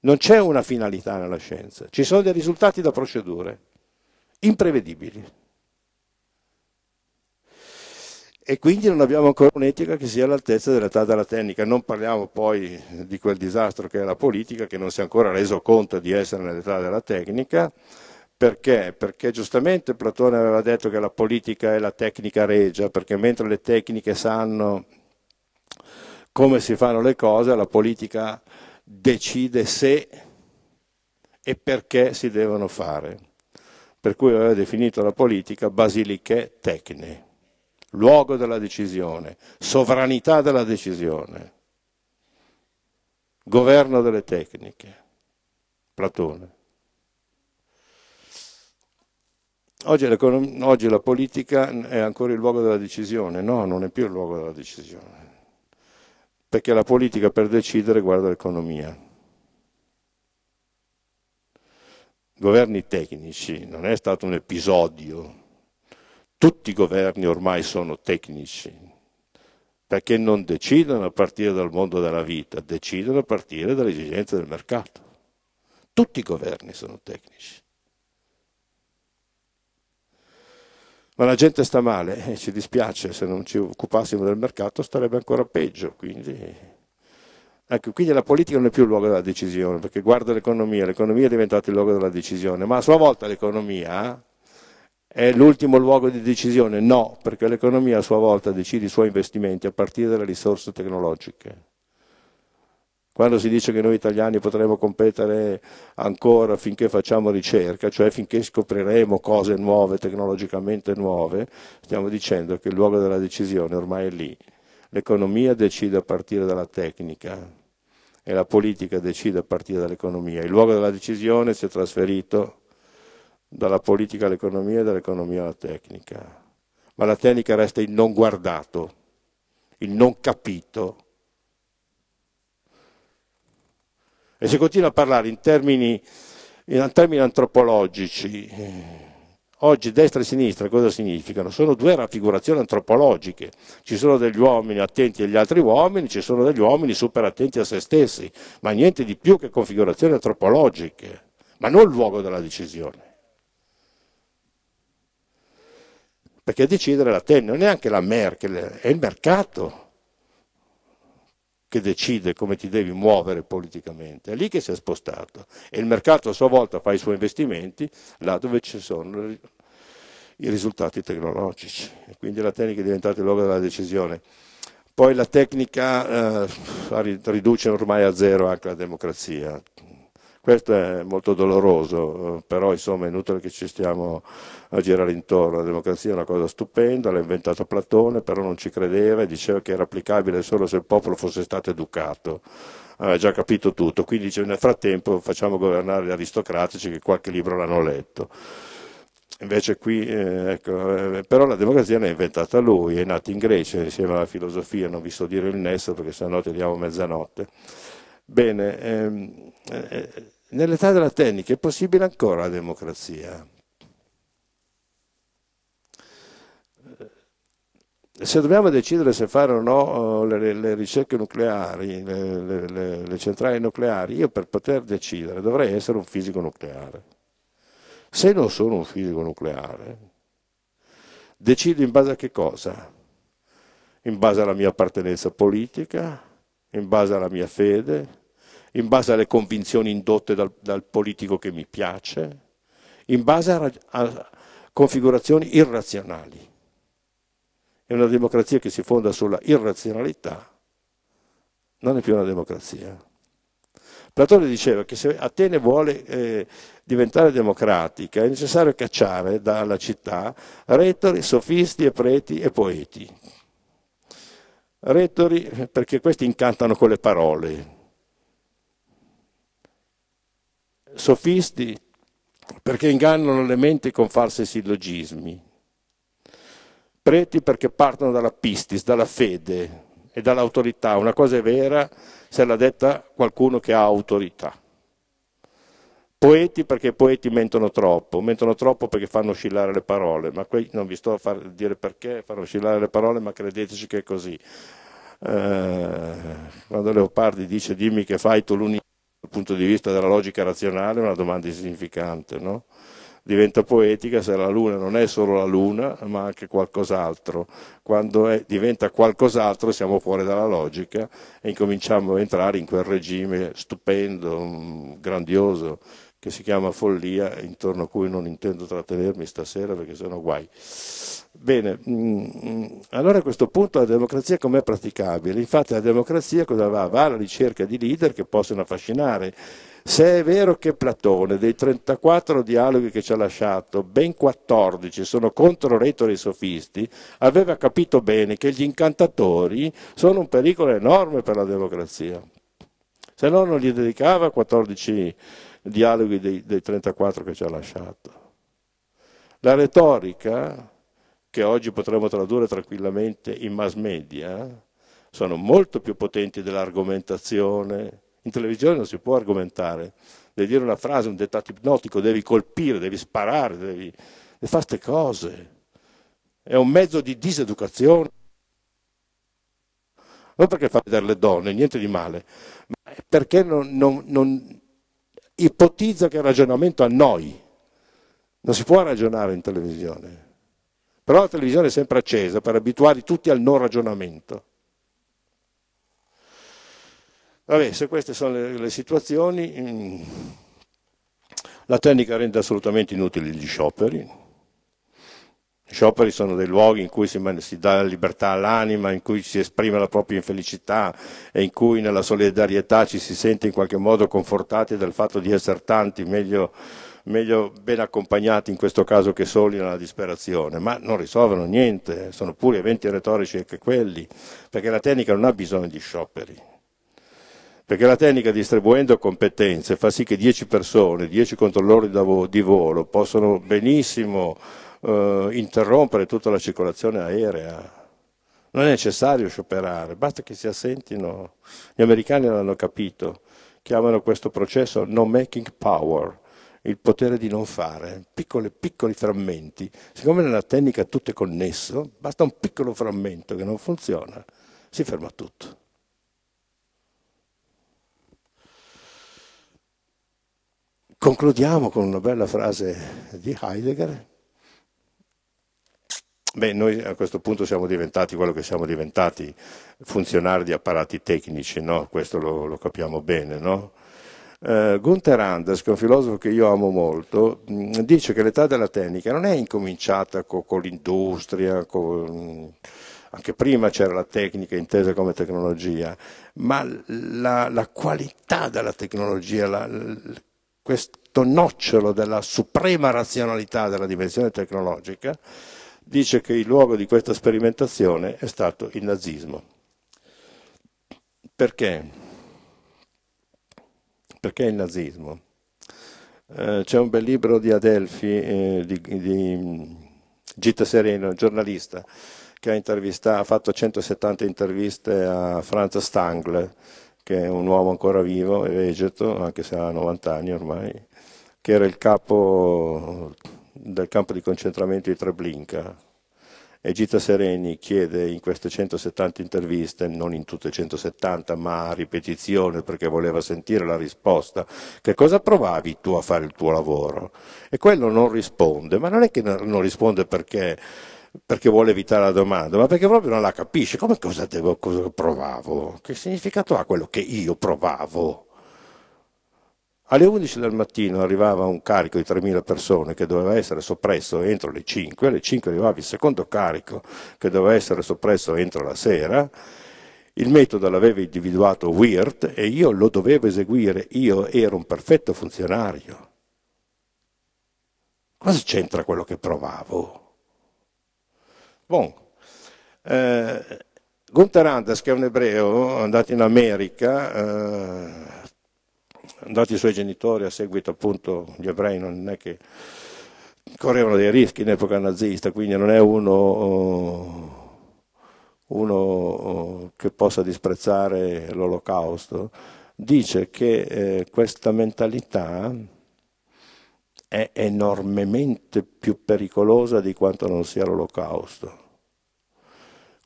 Non c'è una finalità nella scienza, ci sono dei risultati da procedure imprevedibili. E quindi non abbiamo ancora un'etica che sia all'altezza dell'età della tecnica. Non parliamo poi di quel disastro che è la politica, che non si è ancora reso conto di essere nell'età della tecnica. Perché? Perché giustamente Platone aveva detto che la politica è la tecnica regia, perché mentre le tecniche sanno come si fanno le cose, la politica decide se e perché si devono fare. Per cui aveva definito la politica basiliche tecne, luogo della decisione, sovranità della decisione, governo delle tecniche. Platone. Oggi, oggi la politica è ancora il luogo della decisione, no, non è più il luogo della decisione perché la politica per decidere guarda l'economia. Governi tecnici non è stato un episodio, tutti i governi ormai sono tecnici, perché non decidono a partire dal mondo della vita, decidono a partire dalle esigenze del mercato. Tutti i governi sono tecnici. ma la gente sta male e eh, ci dispiace, se non ci occupassimo del mercato starebbe ancora peggio. Quindi, ecco, quindi la politica non è più il luogo della decisione, perché guarda l'economia, l'economia è diventata il luogo della decisione, ma a sua volta l'economia eh, è l'ultimo luogo di decisione, no, perché l'economia a sua volta decide i suoi investimenti a partire dalle risorse tecnologiche. Quando si dice che noi italiani potremo competere ancora finché facciamo ricerca, cioè finché scopriremo cose nuove, tecnologicamente nuove, stiamo dicendo che il luogo della decisione ormai è lì. L'economia decide a partire dalla tecnica e la politica decide a partire dall'economia. Il luogo della decisione si è trasferito dalla politica all'economia e dall'economia alla tecnica. Ma la tecnica resta il non guardato, il non capito E si continua a parlare in termini, in termini antropologici. Oggi destra e sinistra cosa significano? Sono due raffigurazioni antropologiche. Ci sono degli uomini attenti agli altri uomini, ci sono degli uomini super attenti a se stessi, ma niente di più che configurazioni antropologiche, ma non il luogo della decisione. Perché decidere la tenne, non è anche la Merkel, è il mercato che decide come ti devi muovere politicamente, è lì che si è spostato e il mercato a sua volta fa i suoi investimenti là dove ci sono i risultati tecnologici. Quindi la tecnica è diventata il luogo della decisione. Poi la tecnica eh, riduce ormai a zero anche la democrazia, questo è molto doloroso, eh, però insomma è inutile che ci stiamo a girare intorno. La democrazia è una cosa stupenda, l'ha inventato Platone, però non ci credeva e diceva che era applicabile solo se il popolo fosse stato educato. Aveva già capito tutto, quindi cioè, nel frattempo facciamo governare gli aristocratici che qualche libro l'hanno letto. Invece qui, eh, ecco, eh, però la democrazia l'ha inventata lui, è nato in Grecia insieme alla filosofia, non vi so dire il nesso perché sennò teniamo mezzanotte Bene, ehm, eh, eh, nell'età della tecnica è possibile ancora la democrazia. Eh, se dobbiamo decidere se fare o no oh, le, le ricerche nucleari, le, le, le centrali nucleari, io per poter decidere dovrei essere un fisico nucleare. Se non sono un fisico nucleare, decido in base a che cosa? In base alla mia appartenenza politica, in base alla mia fede, in base alle convinzioni indotte dal, dal politico che mi piace, in base a, a configurazioni irrazionali. E una democrazia che si fonda sulla irrazionalità non è più una democrazia. Platone diceva che se Atene vuole eh, diventare democratica è necessario cacciare dalla città retori, sofisti e preti e poeti. Retori perché questi incantano con le parole, sofisti perché ingannano le menti con falsi sillogismi, preti perché partono dalla pistis, dalla fede e dall'autorità. Una cosa è vera se l'ha detta qualcuno che ha autorità. Poeti perché i poeti mentono troppo, mentono troppo perché fanno oscillare le parole, ma qui non vi sto a far dire perché fanno oscillare le parole, ma credeteci che è così. Eh, quando Leopardi dice dimmi che fai tu l'unica dal punto di vista della logica razionale è una domanda insignificante, no? diventa poetica se la luna non è solo la luna ma anche qualcos'altro. Quando è, diventa qualcos'altro siamo fuori dalla logica e incominciamo a entrare in quel regime stupendo, mm, grandioso che si chiama follia, intorno a cui non intendo trattenermi stasera perché sennò guai. Bene, mm, mm, allora a questo punto la democrazia com'è praticabile? Infatti la democrazia cosa va? Va alla ricerca di leader che possono affascinare. Se è vero che Platone, dei 34 dialoghi che ci ha lasciato, ben 14 sono contro retore e sofisti, aveva capito bene che gli incantatori sono un pericolo enorme per la democrazia. Se no non gli dedicava 14 dialoghi dei, dei 34 che ci ha lasciato. La retorica che oggi potremmo tradurre tranquillamente in mass media, sono molto più potenti dell'argomentazione. In televisione non si può argomentare, devi dire una frase, un dettato ipnotico, devi colpire, devi sparare, devi, devi fare queste cose. È un mezzo di diseducazione. Non perché fa vedere le donne, niente di male, ma perché non, non, non ipotizza che il ragionamento a noi. Non si può ragionare in televisione. Però la televisione è sempre accesa per abituare tutti al non ragionamento. Vabbè, se queste sono le, le situazioni, mm, la tecnica rende assolutamente inutili gli scioperi. Gli scioperi sono dei luoghi in cui si, si dà libertà all'anima, in cui si esprime la propria infelicità e in cui nella solidarietà ci si sente in qualche modo confortati dal fatto di essere tanti, meglio meglio ben accompagnati in questo caso che soli nella disperazione, ma non risolvono niente, sono pure eventi retorici anche quelli, perché la tecnica non ha bisogno di scioperi. Perché la tecnica distribuendo competenze fa sì che 10 persone, 10 controllori di volo possono benissimo eh, interrompere tutta la circolazione aerea. Non è necessario scioperare, basta che si assentino. Gli americani l'hanno capito, chiamano questo processo no making power, il potere di non fare, piccoli, piccoli frammenti. Siccome nella tecnica tutto è connesso, basta un piccolo frammento che non funziona, si ferma tutto. Concludiamo con una bella frase di Heidegger. Beh, noi a questo punto siamo diventati quello che siamo diventati, funzionari di apparati tecnici, no? questo lo, lo capiamo bene, no? Eh, Gunther Anders, che è un filosofo che io amo molto, mm, dice che l'età della tecnica non è incominciata co- con l'industria, con, mm, anche prima c'era la tecnica intesa come tecnologia, ma la, la qualità della tecnologia, la, la, questo nocciolo della suprema razionalità della dimensione tecnologica, dice che il luogo di questa sperimentazione è stato il nazismo. Perché? Perché il nazismo? Eh, c'è un bel libro di Adelfi, eh, di, di mm, Gita Sereno, giornalista, che ha, ha, fatto 170 interviste a Franz Stangl, che è un uomo ancora vivo, e vegeto, anche se ha 90 anni ormai, che era il capo del campo di concentramento di Treblinka, Egita Sereni chiede in queste 170 interviste, non in tutte 170 ma a ripetizione perché voleva sentire la risposta, che cosa provavi tu a fare il tuo lavoro? E quello non risponde, ma non è che non risponde perché perché vuole evitare la domanda, ma perché proprio non la capisce. Come cosa, devo, cosa provavo? Che significato ha quello che io provavo? Alle 11 del mattino arrivava un carico di 3.000 persone che doveva essere soppresso entro le 5, alle 5 arrivava il secondo carico che doveva essere soppresso entro la sera, il metodo l'aveva individuato Wirt e io lo dovevo eseguire, io ero un perfetto funzionario. Cosa c'entra quello che provavo? Bon. Eh, Gunther Anders, che è un ebreo, andato in America, eh, andati i suoi genitori a seguito appunto gli ebrei non è che correvano dei rischi in epoca nazista, quindi non è uno, uno che possa disprezzare l'olocausto, dice che eh, questa mentalità è enormemente più pericolosa di quanto non sia l'olocausto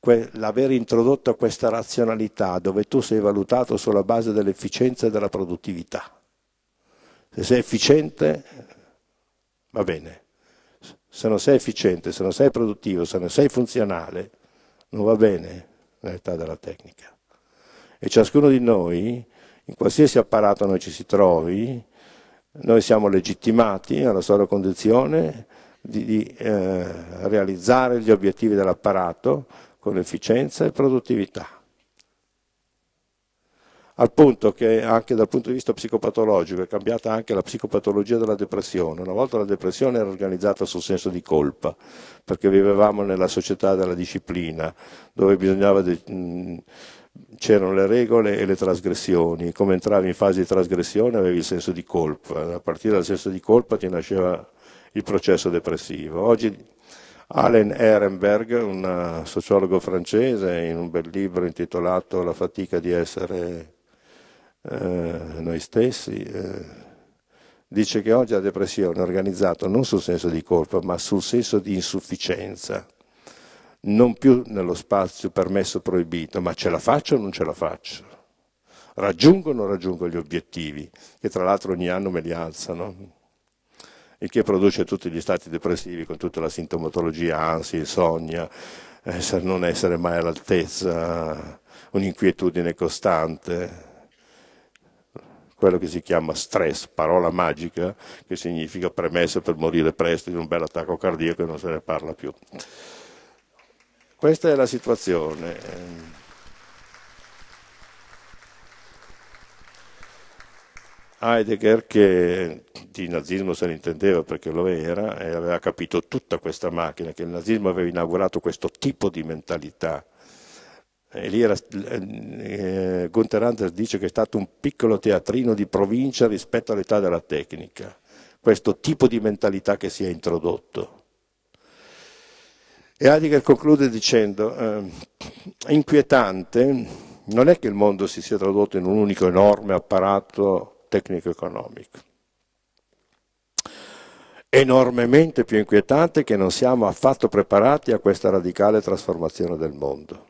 que- l'aver introdotto questa razionalità dove tu sei valutato sulla base dell'efficienza e della produttività. Se sei efficiente, va bene. Se non sei efficiente, se non sei produttivo, se non sei funzionale, non va bene nell'età della tecnica. E ciascuno di noi, in qualsiasi apparato noi ci si trovi, noi siamo legittimati alla sola condizione di, di eh, realizzare gli obiettivi dell'apparato, con efficienza e produttività. Al punto che anche dal punto di vista psicopatologico è cambiata anche la psicopatologia della depressione. Una volta la depressione era organizzata sul senso di colpa, perché vivevamo nella società della disciplina, dove bisognava... De- c'erano le regole e le trasgressioni. Come entravi in fase di trasgressione avevi il senso di colpa, a partire dal senso di colpa ti nasceva il processo depressivo. Oggi Allen Ehrenberg, un eh, sociologo francese, in un bel libro intitolato La fatica di essere eh, noi stessi, eh, dice che oggi la depressione è organizzata non sul senso di colpa, ma sul senso di insufficienza, non più nello spazio permesso proibito, ma ce la faccio o non ce la faccio? Raggiungo o non raggiungo gli obiettivi, che tra l'altro ogni anno me li alzano? il che produce tutti gli stati depressivi con tutta la sintomatologia, ansia, insonnia, essere, eh, non essere mai all'altezza, un'inquietudine costante, quello che si chiama stress, parola magica, che significa premessa per morire presto di un bel attacco cardiaco e non se ne parla più. Questa è la situazione. Heidegger, che di nazismo se ne intendeva perché lo era, e aveva capito tutta questa macchina, che il nazismo aveva inaugurato questo tipo di mentalità. E lì era, eh, Gunther Anders dice che è stato un piccolo teatrino di provincia rispetto all'età della tecnica, questo tipo di mentalità che si è introdotto. E Heidegger conclude dicendo, eh, inquietante non è che il mondo si sia tradotto in un unico enorme apparato tecnico-economico. Enormemente più inquietante che non siamo affatto preparati a questa radicale trasformazione del mondo.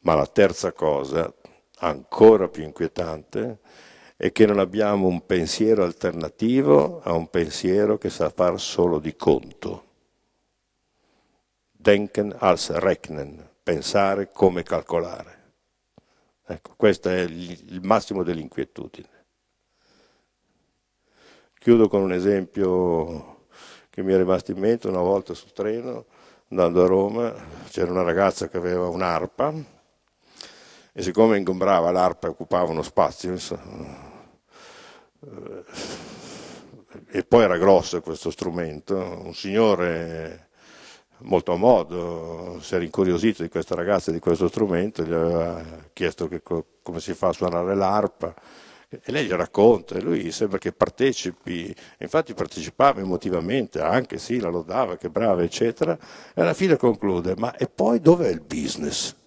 Ma la terza cosa, ancora più inquietante, è che non abbiamo un pensiero alternativo a un pensiero che sa far solo di conto. Denken als rechnen, pensare come calcolare. Ecco, questo è il massimo dell'inquietudine. Chiudo con un esempio che mi è rimasto in mente una volta sul treno, andando a Roma, c'era una ragazza che aveva un'arpa e siccome ingombrava l'arpa e occupava uno spazio, insomma, eh, e poi era grosso questo strumento, un signore molto a modo, si era incuriosito di questa ragazza e di questo strumento, gli aveva chiesto che, come si fa a suonare l'arpa e lei gli racconta e lui sembra che partecipi, infatti partecipava emotivamente anche, sì, la lodava, che brava, eccetera, e alla fine conclude, ma e poi dov'è il business?